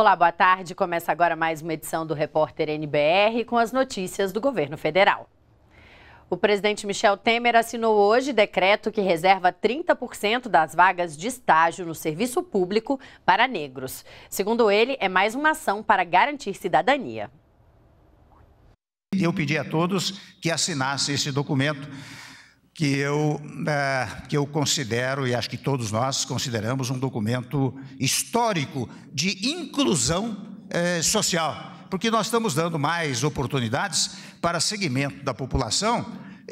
Olá, boa tarde. Começa agora mais uma edição do Repórter NBR com as notícias do governo federal. O presidente Michel Temer assinou hoje decreto que reserva 30% das vagas de estágio no serviço público para negros. Segundo ele, é mais uma ação para garantir cidadania. Eu pedi a todos que assinassem esse documento que eu, é, que eu considero, e acho que todos nós consideramos, um documento histórico de inclusão é, social, porque nós estamos dando mais oportunidades para segmento da população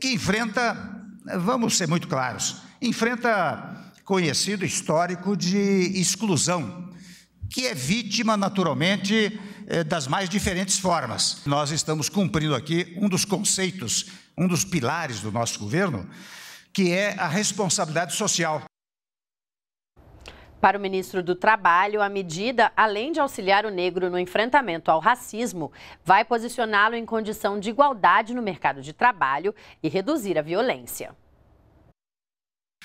que enfrenta, vamos ser muito claros, enfrenta conhecido histórico de exclusão, que é vítima naturalmente é, das mais diferentes formas. Nós estamos cumprindo aqui um dos conceitos um dos pilares do nosso governo, que é a responsabilidade social. Para o ministro do Trabalho, a medida, além de auxiliar o negro no enfrentamento ao racismo, vai posicioná-lo em condição de igualdade no mercado de trabalho e reduzir a violência.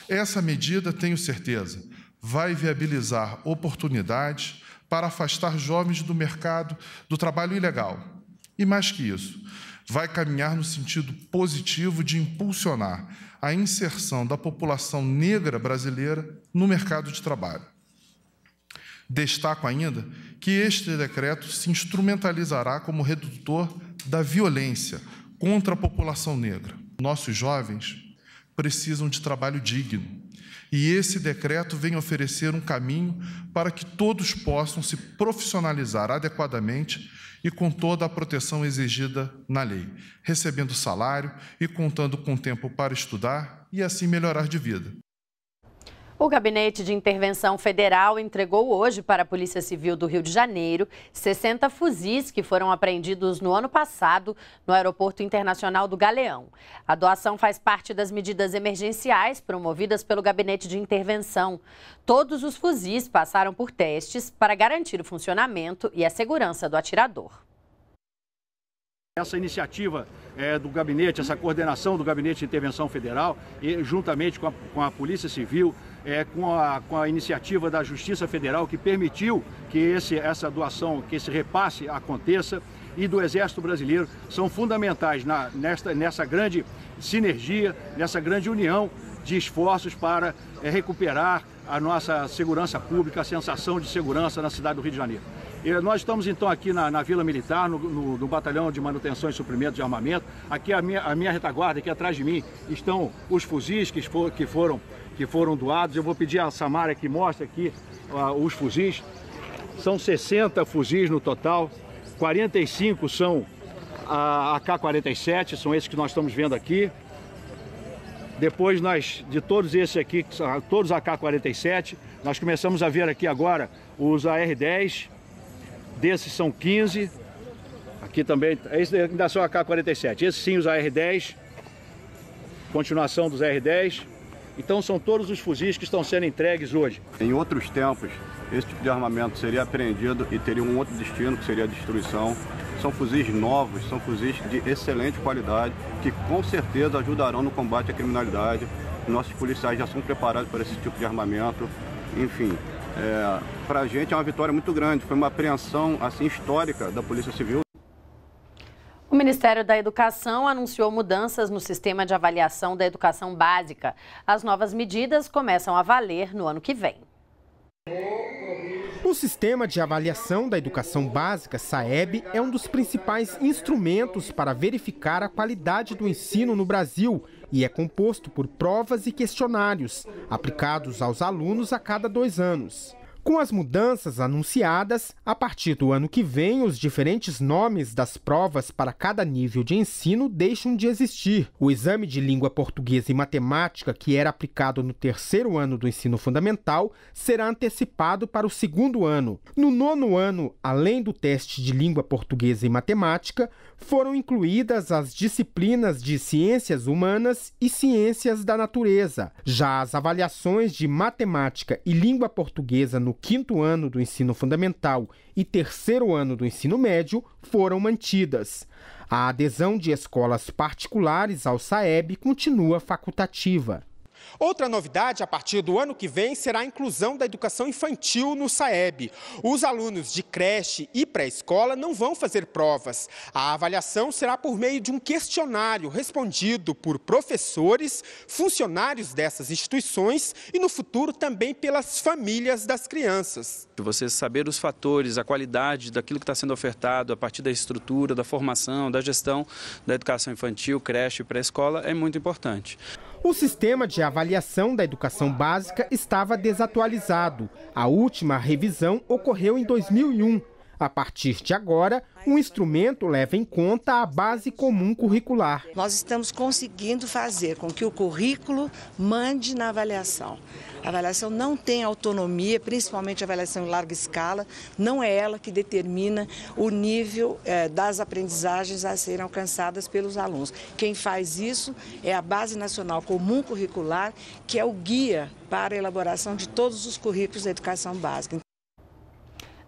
Essa medida, tenho certeza, vai viabilizar oportunidades para afastar jovens do mercado do trabalho ilegal e mais que isso, vai caminhar no sentido positivo de impulsionar a inserção da população negra brasileira no mercado de trabalho. Destaco ainda que este decreto se instrumentalizará como redutor da violência contra a população negra. Nossos jovens precisam de trabalho digno, e esse decreto vem oferecer um caminho para que todos possam se profissionalizar adequadamente e com toda a proteção exigida na lei, recebendo salário e contando com tempo para estudar e assim melhorar de vida. O Gabinete de Intervenção Federal entregou hoje para a Polícia Civil do Rio de Janeiro 60 fuzis que foram apreendidos no ano passado no Aeroporto Internacional do Galeão. A doação faz parte das medidas emergenciais promovidas pelo Gabinete de Intervenção. Todos os fuzis passaram por testes para garantir o funcionamento e a segurança do atirador. Essa iniciativa é, do gabinete, essa coordenação do Gabinete de Intervenção Federal, e, juntamente com a, com a Polícia Civil, é, com, a, com a iniciativa da Justiça Federal, que permitiu que esse, essa doação, que esse repasse aconteça, e do Exército Brasileiro, são fundamentais na, nesta, nessa grande sinergia, nessa grande união de esforços para é, recuperar a nossa segurança pública, a sensação de segurança na cidade do Rio de Janeiro. E nós estamos então aqui na, na Vila Militar, no, no, no, Batalhão de Manutenção e Suprimento de Armamento. Aqui a minha, a minha retaguarda, aqui atrás de mim, estão os fuzis que, for, que, foram, que foram doados. Eu vou pedir a Samara que mostre aqui uh, os fuzis. São 60 fuzis no total, 45 são a AK-47, são esses que nós estamos vendo aqui. Depois nós, de todos esses aqui, todos AK-47, nós começamos a ver aqui agora os AR-10, desses são 15, aqui também, esse ainda são AK-47, esses sim os AR-10, continuação dos AR-10, então são todos os fuzis que estão sendo entregues hoje. Em outros tempos, esse tipo de armamento seria apreendido e teria um outro destino, que seria a destruição são fuzis novos, são fuzis de excelente qualidade, que com certeza ajudarão no combate à criminalidade. Nossos policiais já são preparados para esse tipo de armamento. Enfim, é, para a gente é uma vitória muito grande. Foi uma apreensão assim histórica da Polícia Civil. O Ministério da Educação anunciou mudanças no sistema de avaliação da educação básica. As novas medidas começam a valer no ano que vem. O Sistema de Avaliação da Educação Básica, SAEB, é um dos principais instrumentos para verificar a qualidade do ensino no Brasil e é composto por provas e questionários aplicados aos alunos a cada dois anos. Com as mudanças anunciadas, a partir do ano que vem, os diferentes nomes das provas para cada nível de ensino deixam de existir. O exame de língua portuguesa e matemática, que era aplicado no terceiro ano do ensino fundamental, será antecipado para o segundo ano. No nono ano, além do teste de língua portuguesa e matemática, foram incluídas as disciplinas de ciências humanas e ciências da natureza. Já as avaliações de matemática e língua portuguesa no quinto ano do ensino fundamental e terceiro ano do ensino médio foram mantidas. A adesão de escolas particulares ao SAEB continua facultativa. Outra novidade a partir do ano que vem será a inclusão da educação infantil no SAEB. Os alunos de creche e pré-escola não vão fazer provas. A avaliação será por meio de um questionário respondido por professores, funcionários dessas instituições e, no futuro, também pelas famílias das crianças. Você saber os fatores, a qualidade daquilo que está sendo ofertado a partir da estrutura, da formação, da gestão da educação infantil, creche e pré-escola é muito importante. O sistema de avaliação da educação básica estava desatualizado. A última revisão ocorreu em 2001. A partir de agora, o um instrumento leva em conta a base comum curricular. Nós estamos conseguindo fazer com que o currículo mande na avaliação. A avaliação não tem autonomia, principalmente a avaliação em larga escala, não é ela que determina o nível é, das aprendizagens a serem alcançadas pelos alunos. Quem faz isso é a Base Nacional Comum Curricular, que é o guia para a elaboração de todos os currículos da educação básica.